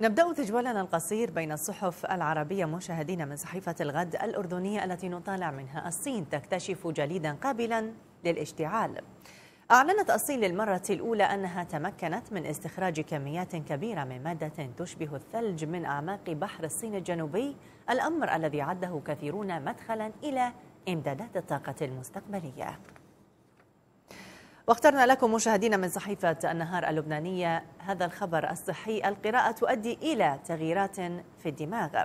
نبدأ تجولنا القصير بين الصحف العربية مشاهدين من صحيفة الغد الأردنية التي نطالع منها الصين تكتشف جليدا قابلا للاشتعال أعلنت الصين للمرة الأولى أنها تمكنت من استخراج كميات كبيرة من مادة تشبه الثلج من أعماق بحر الصين الجنوبي الأمر الذي عده كثيرون مدخلا إلى إمدادات الطاقة المستقبلية واخترنا لكم مشاهدينا من صحيفة النهار اللبنانية هذا الخبر الصحي القراءة تؤدي إلى تغييرات في الدماغ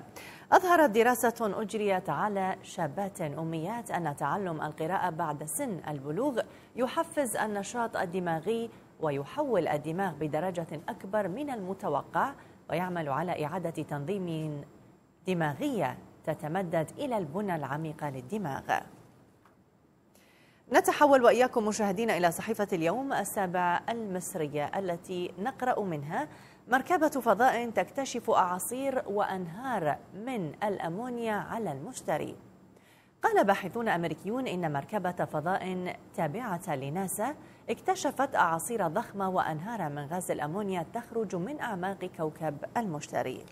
أظهرت دراسة أجريت على شابات أميات أن تعلم القراءة بعد سن البلوغ يحفز النشاط الدماغي ويحول الدماغ بدرجة أكبر من المتوقع ويعمل على إعادة تنظيم دماغية تتمدد إلى البنى العميقة للدماغ نتحول وإياكم مشاهدينا إلى صحيفة اليوم السابع المصرية التي نقرأ منها مركبة فضاء تكتشف أعاصير وأنهار من الأمونيا على المشتري قال باحثون أمريكيون إن مركبة فضاء تابعة لناسا اكتشفت أعاصير ضخمة وأنهار من غاز الأمونيا تخرج من أعماق كوكب المشتري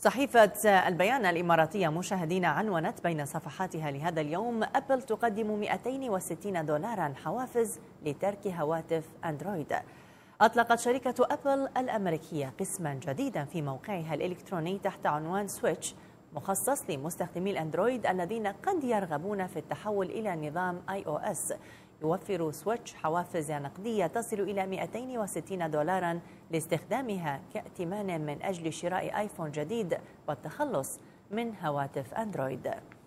صحيفة البيان الإماراتية مشاهدين عنونت بين صفحاتها لهذا اليوم أبل تقدم 260 دولارا حوافز لترك هواتف أندرويد أطلقت شركة أبل الأمريكية قسما جديدا في موقعها الإلكتروني تحت عنوان سويتش مخصص لمستخدمي الأندرويد الذين قد يرغبون في التحول إلى نظام آي أو إس يوفر سويتش حوافز نقدية تصل إلى 260 دولارا لاستخدامها كائتمان من أجل شراء آيفون جديد والتخلص من هواتف أندرويد